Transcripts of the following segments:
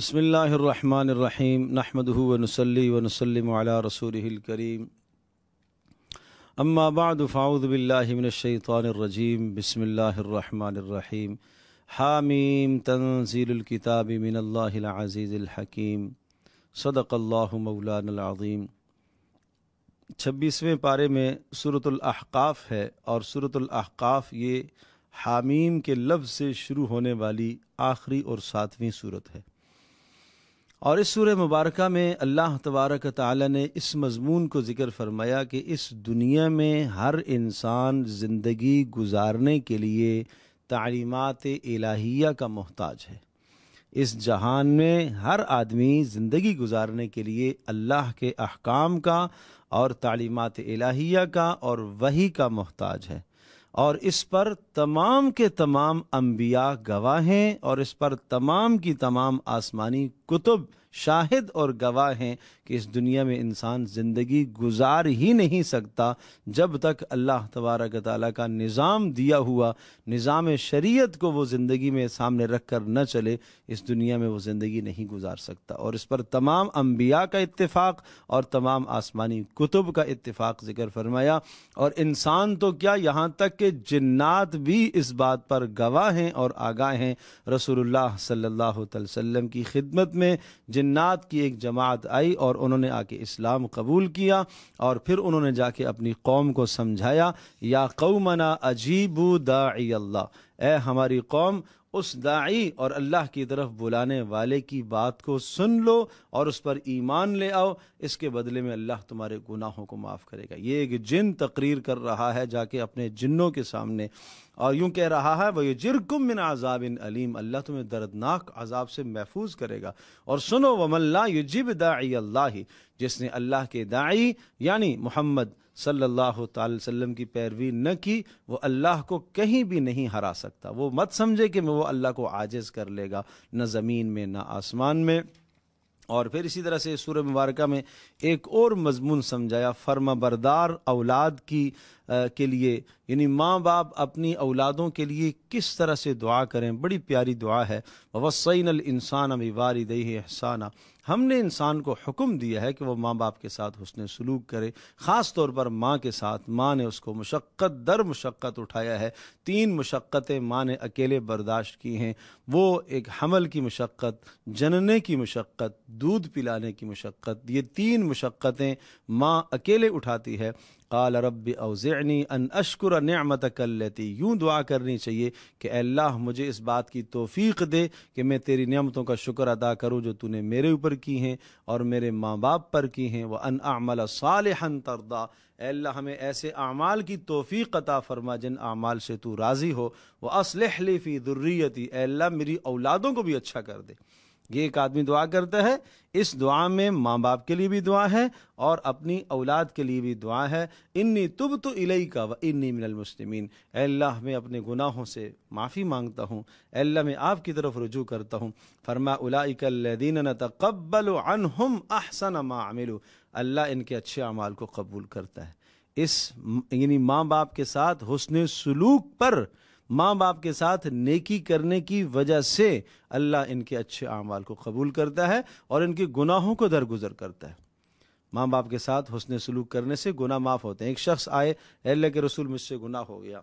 الرحمن الرحيم حاميم تنزيل الكتاب من الله العزيز الحكيم صدق الله مولانا العظيم छब्बीसवें पारे में सूरतलहकाफ़ है और सूरतलहकाफ़ ये हामीम के लफ्ज़ से शुरू होने वाली आखिरी और सातवीं सूरत है और इस सूर मुबारक में अल्लाह तबारक ताली ने इस मजमून को ज़िक्र फरमाया कि इस दुनिया में हर इंसान ज़िंदगी गुजारने के लिए तलीमत इलाहिया का मोहताज है इस जहान में हर आदमी ज़िंदगी गुजारने के लिए अल्लाह के अहकाम का और तलीमत इलाहिया का और वही का मोहताज है और इस पर तमाम के तमाम अम्बिया गवाह हैं और इस पर तमाम की तमाम आसमानी कुतुब शाहिद और गवाह हैं कि इस दुनिया में इंसान ज़िंदगी गुजार ही नहीं सकता जब तक अल्लाह तबारक ताली का निज़ाम दिया हुआ निज़ाम शरीयत को वो ज़िंदगी में सामने रख कर न चले इस दुनिया में वो ज़िंदगी नहीं गुजार सकता और इस पर तमाम अम्बिया का इतफाक़ और तमाम आसमानी कुतुब का इतफ़ाक़ ज़िक्र फरमाया और इंसान तो क्या यहाँ तक के जिन्नात भी इस बात पर गवाह हैं और आगाह हैं रसूलुल्लाह सल्लल्लाहु अलैहि वसल्लम की खिदमत में जिन्नात की एक जमात आई और उन्होंने आके इस्लाम कबूल किया और फिर उन्होंने जाके अपनी कौम को समझाया या कौमना अजीबू दाई अल्लाह ए हमारी कौम उस दाई और अल्लाह की तरफ बुलाने वाले की बात को सुन लो और उस पर ईमान ले आओ इसके बदले में अल्लाह तुम्हारे गुनाहों को माफ़ करेगा ये एक जिन तकरीर कर रहा है जाके अपने जिन्नों के सामने और यूं कह रहा है वह जिरकुम मिन अजाबिन अलीम अल्लाह तुम्हें दर्दनाक अजाब से महफूज करेगा और सुनो वमल्ला जिब दाई अल्लाह जिसने अल्लाह के दाई यानी मोहम्मद सल्लल्लाहु अलैहि वसल्लम की पैरवी न की वो अल्लाह को कहीं भी नहीं हरा सकता वो मत समझे कि वो अल्लाह को आजिज़ कर लेगा न ज़मीन में न आसमान में और फिर इसी तरह से सूर्य मुबारक में एक और मजमून समझाया फर्मा बरदार औलाद की के लिए यानी माँ बाप अपनी औलादों के लिए किस तरह से दुआ करें बड़ी प्यारी दुआ है वसैन इंसान वारी दही एहसाना हमने इंसान को हुक्म दिया है कि वह माँ बाप के साथ हसन सलूक करे ख़ास तौर पर माँ के साथ माँ ने उसको मशक्क़त दर मशक्क़त उठाया है तीन मशक्क़तें माँ ने अकेले बर्दाश्त की हैं वो एक हमल की मशक्क़त जनने की मशक्क़त दूध पिलाने की मशक्क़त ये तीन मशक्क़तें माँ अकेले उठाती है काल रब अवज़नी अन अशकुर नमत कल्लती यूँ दुआ करनी चाहिए कि अल्लाह मुझे इस बात की तोफ़ी दे कि मैं तेरी नियमतों का शुक्र अदा करूँ जो तूने मेरे ऊपर की हैं और मेरे माँ बाप पर की हैं वह अन अमल सालहन तरदा अल्लाह हमें ऐसे अमाल की तोफ़ी अता फरमा जिन अमाल से तू राज़ी हो वह असलहली फ़ी दुर्रीती अल्लाह मेरी औलादों को भी अच्छा कर दे ये एक आदमी दुआ करता है इस दुआ में माँ बाप के लिए भी दुआ है और अपनी औलाद के लिए भी दुआ है इन्नी तुब तो इलई का व इन्नी मिनल मुस्लिमीन अल्लाह मैं अपने गुनाहों से माफ़ी मांगता हूँ अल्लाह मैं आपकी तरफ रुजू करता हूँ फरमा उलादीन तकबल अनहम अहसन मामिलू अल्लाह इनके अच्छे अमाल को कबूल करता है इस यानी माँ बाप के साथ हुसन सलूक पर माँ बाप के साथ नेकी करने की वजह से अल्लाह इनके अच्छे अमाल को कबूल करता है और इनके गुनाहों को दरगुजर करता है माँ बाप के साथ हुसन सलूक करने से गुना माफ़ होते हैं एक शख्स आए अल्लाह के रसूल मुझसे गुनाह हो गया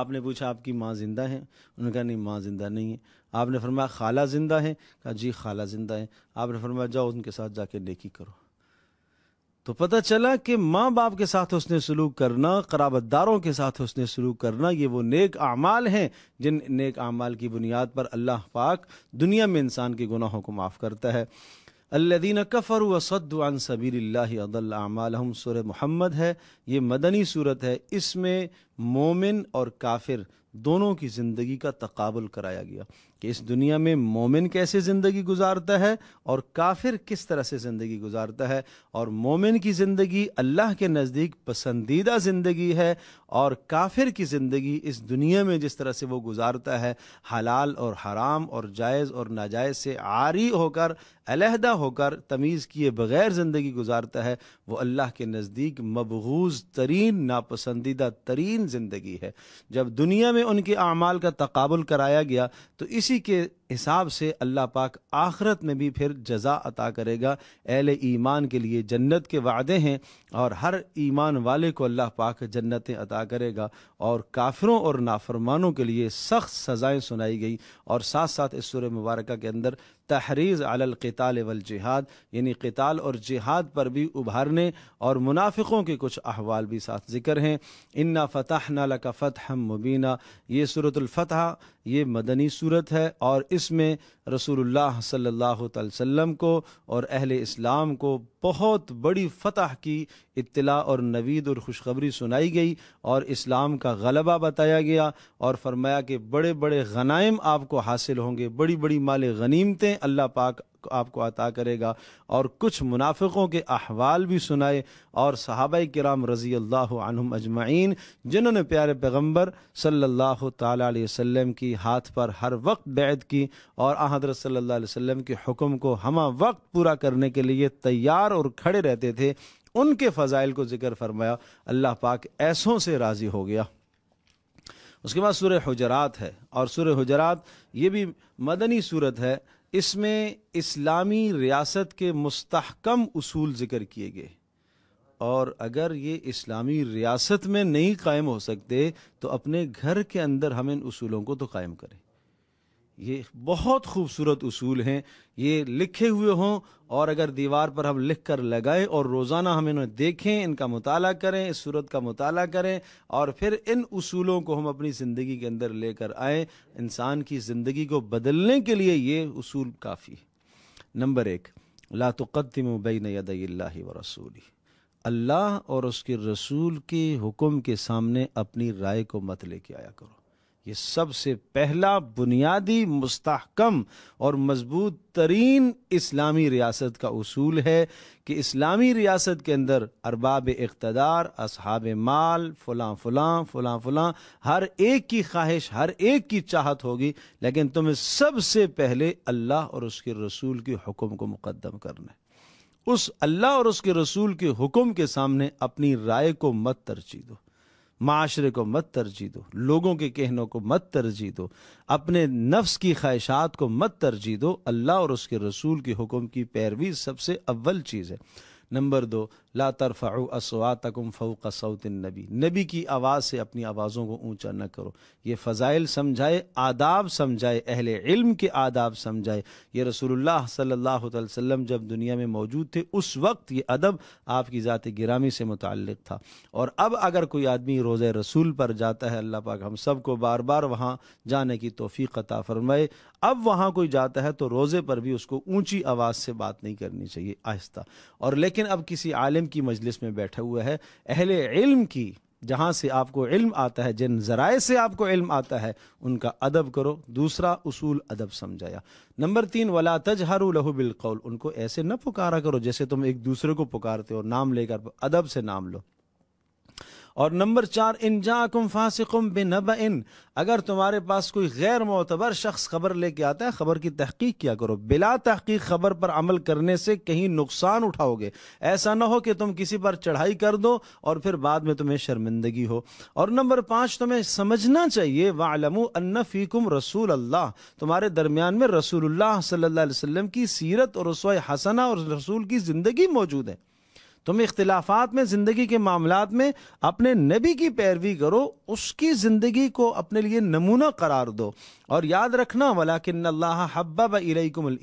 आपने पूछा आपकी माँ ज़िंदा है उन्होंने कहा नहीं माँ ज़िंदा नहीं है आपने फरमाया खाला ज़िंदा है कहा जी खाला ज़िंदा है आपने फरमाया जाओ उनके साथ जाके नेकी करो तो पता चला कि माँ बाप के साथ उसने सलूक करना कराबतदारों के साथ उसने सलूक करना ये वो नेक अमाल हैं जिन नेक अमाल की बुनियाद पर अल्लाह पाक दुनिया में इंसान के गुनाहों को माफ़ करता है अल्लादीन कफ़र वसदान सबीरम सुर महमद है ये मदनी सूरत है इसमें मोमिन और काफिर दोनों की ज़िंदगी का तकबुल कराया गया कि इस दुनिया में मोमिन कैसे ज़िंदगी गुजारता है और काफिर किस तरह से ज़िंदगी गुजारता है और मोमिन की ज़िंदगी अल्लाह के नज़दीक पसंदीदा ज़िंदगी है और काफिर की ज़िंदगी इस दुनिया में जिस तरह से वो गुजारता है हलाल और हराम और जायज़ और नाजायज़ से आरी होकर अलहदा होकर तमीज़ किए बग़ैर ज़िंदगी गुजारता है वो अल्लाह के नज़दीक मबगूज़ तरीन नापसंदीदा तरीन ज़िंदगी है जब दुनिया में उनके अमाल का तकबुल कराया गया तो इसी 地域 हिसाब से अल्लाह पाक आखरत में भी फिर जजा अता करेगा अहल ईमान के लिए जन्नत के वादे हैं और हर ईमान वाले को अल्लाह पाक जन्नतें अता करेगा और काफिरों और नाफरमानों के लिए सख्त सज़ाएँ सुनाई गई और साथ साथ इस सुर मुबारक के अंदर तहरीज़ कताल वल जिहाद यानी कताल और जिहाद पर भी उभारने और मुनाफिकों के कुछ अहवाल भी साथ जिक्र हैं इन्ना फ़तह नाल का फ़तह मुबीना ये सूरतलफ़तः ये मदनी सूरत है और इस जिसमें रसूलुल्लाह सल्लल्लाहु अलैहि वसल्लम को और अहले इस्लाम को बहुत बड़ी फतह की इत्तला और नवीद और खुशखबरी सुनाई गई और इस्लाम का गलबा बताया गया और फरमाया कि बड़े बड़े गनाइम आपको हासिल होंगे बड़ी बड़ी माल गनीमतें अल्लाह पाक आपको अता करेगा और कुछ मुनाफिकों के अहवाल भी सुनाए और के कराम रज़ी अल्लाह अजमाइन जिन्होंने प्यारे पैगम्बर सल्ला तसम की हाथ पर हर वक्त बैद की और हजरत सल्ला वसम के हुक्म को हम वक्त पूरा करने के लिए तैयार और खड़े रहते थे उनके फ़ज़ाइल को जिक्र फरमाया अल्लाह पाक ऐसों से राज़ी हो गया उसके बाद सूर्य हजरात है और सूर्य हजरात ये भी मदनी सूरत है इसमें इस्लामी रियासत के मुस्तकम असूल ज़िक्र किए गए और अगर ये इस्लामी रियासत में नहीं कायम हो सकते तो अपने घर के अंदर हम इन असूलों को तो कायम करें ये बहुत खूबसूरत उसूल हैं ये लिखे हुए हों और अगर दीवार पर हम लिख कर लगाएं और रोज़ाना हम इन्हें देखें इनका मताल करें इस सूरत का मताल करें और फिर इन उसूलों को हम अपनी ज़िंदगी के अंदर लेकर आए इंसान की ज़िंदगी को बदलने के लिए ये उसूल काफ़ी है नंबर एक लातुक़दम बैन यदी व रसूली अल्लाह और उसके रसूल के हुक्म के सामने अपनी राय को मत लेके आया करो ये सबसे पहला बुनियादी मुस्तकम और मजबूत तरीन इस्लामी रियासत का असूल है कि इस्लामी रियासत के अंदर अरबाब इकतदार अब माल फलां फलां फलां फलां हर एक की ख्वाहिश हर एक की चाहत होगी लेकिन तुम्हें सबसे पहले अल्लाह और उसके रसूल के हुक्म को मुकदम करना है उस अल्लाह और उसके रसूल के हुक्म के सामने अपनी राय को मत तरजीह दो माशरे को मत तरजीह दो लोगों के कहनों को मत तरजीह दो अपने नफ्स की ख्वाहिशात को मत तरजीह दो अल्लाह और उसके रसूल के हुक्म की पैरवी सबसे अव्वल चीज़ है नंबर दो ला तरफ़ असवा तकम फ़ौक़ नबी नबी की आवाज़ से अपनी आवाज़ों को ऊंचा न करो ये फ़ज़ाइल समझाए आदाब समझाए अहल इल्म के आदाब समझाए ये रसूलुल्लाह सल्लल्लाहु अलैहि वसल्लम जब दुनिया में मौजूद थे उस वक्त ये अदब आपकी ज़ात गिरामी से मुतक था और अब अगर कोई आदमी रोज़ रसूल पर जाता है अल्लाह पाक हम सब को बार बार वहाँ जाने की तोफ़ी अता फ़रमाए अब वहाँ कोई जाता है तो रोज़े पर भी उसको ऊँची आवाज़ से बात नहीं करनी चाहिए आहिस्ता और लेकिन अब किसी आलम वालदेन की मजलिस में बैठा हुआ है अहले इल्म की जहाँ से आपको इल्म आता है जिन ज़राए से आपको इल्म आता है उनका अदब करो दूसरा उसूल अदब समझाया नंबर तीन वला तज तजहरू बिल कौल उनको ऐसे न पुकारा करो जैसे तुम एक दूसरे को पुकारते हो नाम लेकर अदब से नाम लो और नंबर चार इन जाकुम फासिकुम बेनब इन अगर तुम्हारे पास कोई गैर मोतबर शख्स खबर लेके आता है खबर की तहकीक किया करो बिला तहकीक खबर पर अमल करने से कहीं नुकसान उठाओगे ऐसा ना हो कि तुम किसी पर चढ़ाई कर दो और फिर बाद में तुम्हें शर्मिंदगी हो और नंबर पांच तुम्हें समझना चाहिए वालम अन्नफ़ीकुम रसूल अल्लाह तुम्हारे दरमियान में रसूलुल्लाह सल्लल्लाहु अलैहि वसल्लम की सीरत और रसोई हसना और रसूल की ज़िंदगी मौजूद है तुम इख्तलाफात में ज़िंदगी के मामला में अपने नबी की पैरवी करो उसकी ज़िंदगी को अपने लिए नमूना करार दो और याद रखना वाला कि अल्लाह हब्बा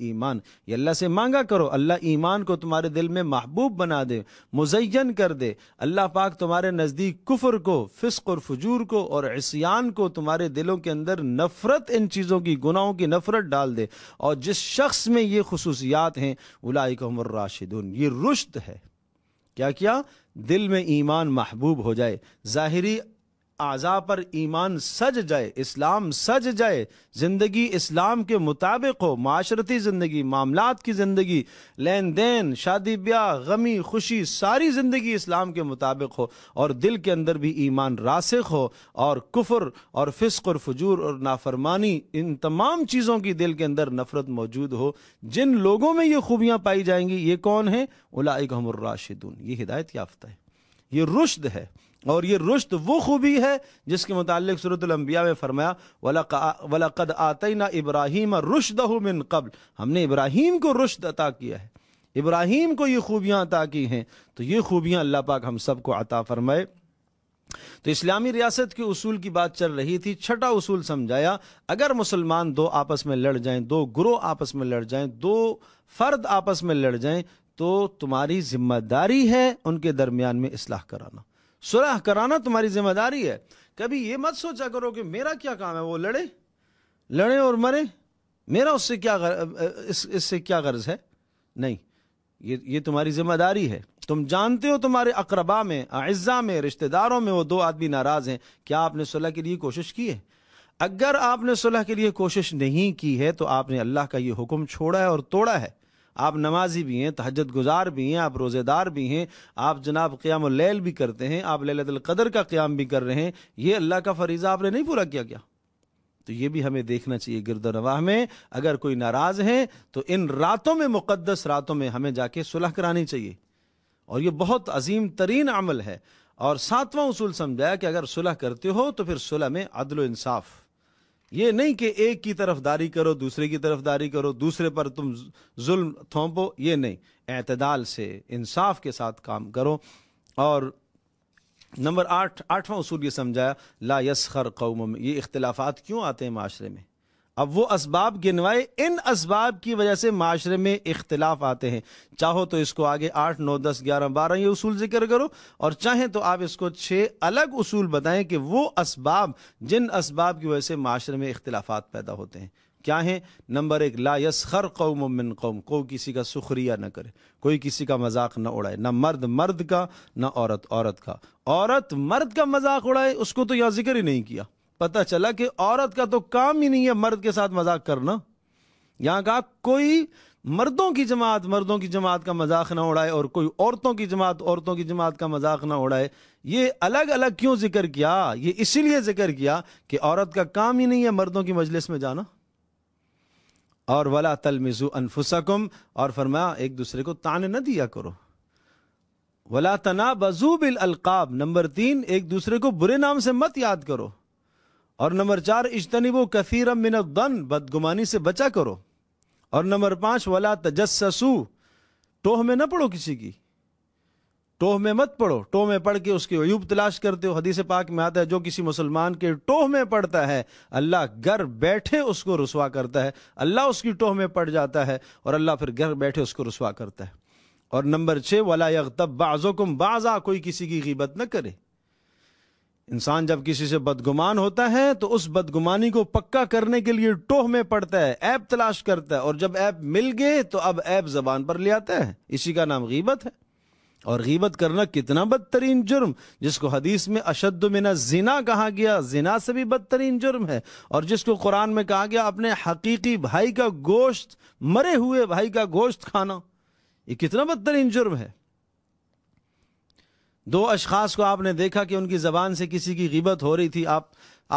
ईमान ये अल्लाह से मांगा करो अल्लाह ईमान को तुम्हारे दिल में महबूब बना दे मुजयन कर दे अल्लाह पाक तुम्हारे नज़दीक कुफर को फिस्क और फजूर को और इसयान को तुम्हारे दिलों के अंदर नफरत इन चीज़ों की गुनाहों की नफरत डाल दे और जिस शख्स में ये खसूसियात हैं उलाई राशिदून ये रुश्त है क्या किया दिल में ईमान महबूब हो जाए ज़ाहरी आज़ा पर ईमान सज जाए इस्लाम सज जाए ज़िंदगी इस्लाम के मुताबिक हो माशरती ज़िंदगी मामला की ज़िंदगी लेन देन शादी ब्याह गमी खुशी सारी ज़िंदगी इस्लाम के मुताबिक हो और दिल के अंदर भी ईमान रासिक हो और कुफर और फिस्क और फजूर और नाफरमानी इन तमाम चीज़ों की दिल के अंदर नफ़रत मौजूद हो जिन लोगों में ये खूबियां पाई जाएंगी ये कौन है उलाइक हमर ये हिदायत याफ्ता है ये रुश्द है और ये रुश्त वो खूबी है जिसके मुतालिक सूरतलम्बिया में फरमाया आते ना इब्राहिम रुशद मिन कबल हमने इब्राहिम को रुश्त अता किया है इब्राहिम को ये खूबियाँ अता की हैं तो ये खूबियाँ अल्लाह पाक हम सब को अता फरमाए तो इस्लामी रियासत के उसूल की बात चल रही थी छठा उसूल समझाया अगर मुसलमान दो आपस में लड़ जाएं दो ग्रोह आपस में लड़ जाएं दो फर्द आपस में लड़ जाएं तो तुम्हारी जिम्मेदारी है उनके दरमियान में इसलाह कराना सुलह कराना तुम्हारी जिम्मेदारी है कभी ये मत सोचा करो कि मेरा क्या काम है वो लड़े लड़े और मरे मेरा उससे क्या गर, इस इससे क्या गर्ज है नहीं ये ये तुम्हारी जिम्मेदारी है तुम जानते हो तुम्हारे अकरबा में अज्जा में रिश्तेदारों में वो दो आदमी नाराज हैं क्या आपने सुलह के लिए कोशिश की है अगर आपने सुलह के लिए कोशिश नहीं की है तो आपने अल्लाह का ये हुक्म छोड़ा है और तोड़ा है आप नमाजी भी हैं तहजद गुजार भी हैं आप रोज़ेदार भी हैं आप जनाब क़्याम लैल भी करते हैं आप ललतलक़दर का क़्याम भी कर रहे हैं ये अल्लाह का फरीज़ा आपने नहीं पूरा किया क्या तो ये भी हमें देखना चाहिए गिरदो नवाह में अगर कोई नाराज़ है तो इन रातों में मुक़दस रातों में हमें जाके सुलह करानी चाहिए और ये बहुत अजीम तरीन अमल है और सातवां उसूल समझाया कि अगर सुलह करते हो तो फिर सुलह में अदलो इंसाफ़ ये नहीं कि एक की तरफदारी करो दूसरे की तरफदारी करो दूसरे पर तुम जुल्म थोपो ये नहीं अतदाल से इंसाफ के साथ काम करो और नंबर आठ आठवां उसूल ये समझाया ला यसखर कौम ये इख्तलाफात क्यों आते हैं माशरे में अब वो इसबाब गिनवाए इन इसबाब की वजह से माशरे में इख्तलाफ आते हैं चाहो तो इसको आगे आठ नौ दस ग्यारह बारह ये उसूल जिक्र करो और चाहें तो आप इसको छः अलग उसूल बताएं कि वो इसबाब जिन इसबाब की वजह से माशरे में इख्तलाफात पैदा होते हैं क्या है नंबर एक ला यसखर कौम मिन कौम को किसी का सुखरिया न करे कोई किसी का मजाक न उड़ाए ना मर्द मर्द का ना औरत औरत का औरत मर्द का मजाक उड़ाए उसको तो यहाँ जिक्र ही नहीं किया पता चला कि औरत का तो काम ही नहीं है मर्द के साथ मजाक करना यहां कहा कोई मर्दों की जमात मर्दों की जमात का मजाक ना उड़ाए और कोई औरतों की जमात औरतों की जमात का मजाक ना उड़ाए ये अलग अलग क्यों जिक्र किया ये इसीलिए जिक्र किया कि औरत का काम ही नहीं है मर्दों की मजलिस में जाना और वला तलमिजु अनफुसकुम और फरमाया एक दूसरे को ताने न दिया करो वला तना बजू बिल अलकाब नंबर तीन एक दूसरे को बुरे नाम से मत याद करो और नंबर चार इजतनबो कसीर मिनदन बदगुमानी से बचा करो और नंबर पांच वला तजस्सू टोह में न पढ़ो किसी की टोह में मत पढ़ो टोह में पढ़ के उसकी अयूब तलाश करते हो हदीस पाक में आता है जो किसी मुसलमान के टोह में पड़ता है अल्लाह घर बैठे उसको रसवा करता है अल्लाह उसकी टोह में पड़ जाता है और अल्लाह फिर घर बैठे उसको रसवा करता है और नंबर छः वला यकतब बाज़ो कुम बाज़ा कोई किसी की गिबत न करे इंसान जब किसी से बदगुमान होता है तो उस बदगुमानी को पक्का करने के लिए टोह में पड़ता है ऐप तलाश करता है और जब ऐप मिल गए तो अब ऐप जबान पर ले आता है इसी का नाम गीबत है और गीबत करना कितना बदतरीन जुर्म जिसको हदीस में अशद मिना जिना कहा गया जिना से भी बदतरीन जुर्म है और जिसको कुरान में कहा गया अपने हकीकी भाई का गोश्त मरे हुए भाई का गोश्त खाना ये कितना बदतरीन जुर्म है दो अशखास को आपने देखा कि उनकी ज़बान से किसी की गिबत हो रही थी आप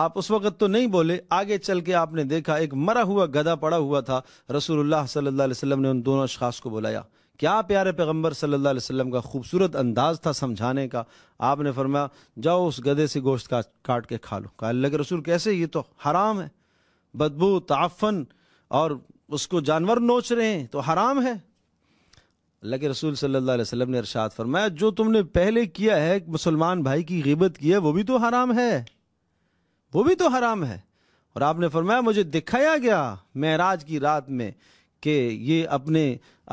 आप उस वक़्त तो नहीं बोले आगे चल के आपने देखा एक मरा हुआ गधा पड़ा हुआ था रसूलुल्लाह सल्लल्लाहु अलैहि वसल्लम ने उन दोनों अशखास को बुलाया क्या प्यारे पैगम्बर सल्लल्लाहु अलैहि वसल्लम का खूबसूरत अंदाज था समझाने का आपने फरमाया जाओ उस गधे से गोश्त का काट के खा लो कहा अल्लाह के रसूल कैसे ये तो हराम है बदबू ताफन और उसको जानवर नोच रहे हैं तो हराम है अल्लाह के रसूल सल्लल्लाहु अलैहि वसल्लम ने अरशाद फरमाया जो तुमने पहले किया है मुसलमान भाई की गिबत की है वो भी तो हराम है वो भी तो हराम है और आपने फरमाया मुझे दिखाया गया महराज की रात में कि ये अपने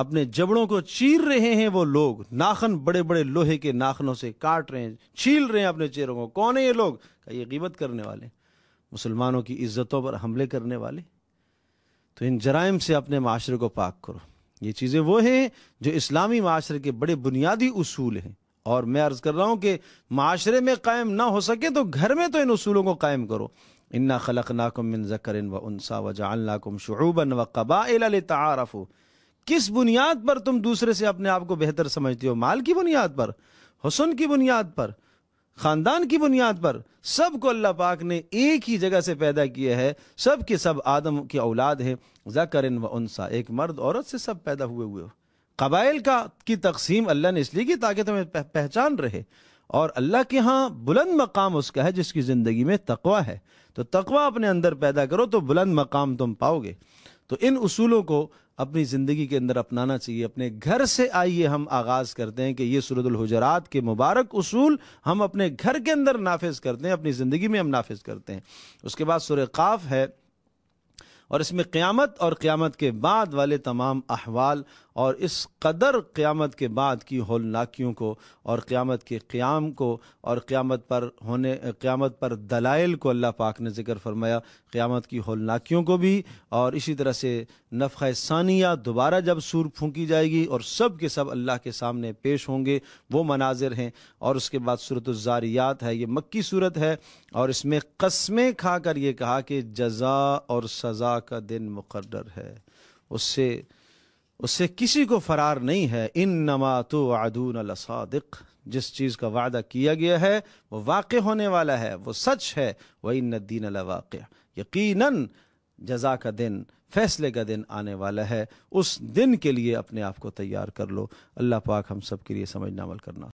अपने जबड़ों को चीर रहे हैं वो लोग नाखन बड़े बड़े लोहे के नाखनों से काट रहे हैं छील रहे हैं अपने चेहरों को कौन है ये लोग ये गिबत करने वाले मुसलमानों की इज्जतों पर हमले करने वाले तो इन जराइम से अपने माशरे को पाक करो ये चीज़ें वो हैं जो इस्लामी माशरे के बड़े बुनियादी असूल हैं और मैं अर्ज़ कर रहा हूँ कि माशरे में कायम ना हो सके तो घर में तो इन असूलों को कायम करो इन्ना खलक नाकुम मिन जकर व उनसा व जाकुम शुबन व कबाइल तारफ़ किस बुनियाद पर तुम दूसरे से अपने आप को बेहतर समझते हो माल की बुनियाद पर हसन की बुनियाद पर खानदान की बुनियाद पर सबको अल्लाह पाक ने एक ही जगह से पैदा किया है सब के सब आदम की औलाद है जकर व उनसा एक मर्द औरत से सब पैदा हुए हुए कबाइल का की तकसीम अल्लाह ने इसलिए की ताकि तुम्हें पह, पहचान रहे और अल्लाह के यहाँ बुलंद मकाम उसका है जिसकी ज़िंदगी में तकवा है तो तकवा अपने अंदर पैदा करो तो बुलंद मकाम तुम पाओगे तो इन उसूलों को अपनी ज़िंदगी के अंदर अपनाना चाहिए अपने घर से आइए हम आगाज़ करते हैं कि ये हजरात के मुबारक उसूल हम अपने घर के अंदर नाफिज करते हैं अपनी ज़िंदगी में हम नाफिज करते हैं उसके बाद सुर काफ है और इसमें क़्यामत और क़्यामत के बाद वाले तमाम अहवाल और इस कदर क़्यामत के बाद की होलनाकियों को और क़्यामत के क़्याम को और क़्यामत पर होने क़्यामत पर दलाइल को अल्लाह पाक ने जिक्र फरमाया क़्यामत की होलनाकियों को भी और इसी तरह से नफ़ सानिया दोबारा जब सूर फूकी जाएगी और सब के सब अल्लाह के सामने पेश होंगे वो मनाजिर हैं और उसके बाद सूरत ज़ारियात है ये मक्की सूरत है और इसमें कस्में खा कर ये कहा कि जजा और सज़ा का दिन मुकर है उससे उससे किसी को फरार नहीं है इन नमा तो जिस चीज़ का वादा किया गया है वो वाक़ होने वाला है वो सच है वह वही नदीन वाक़ यकीनन जजा का दिन फैसले का दिन आने वाला है उस दिन के लिए अपने आप को तैयार कर लो अल्लाह पाक हम सब के लिए समझना अमल करना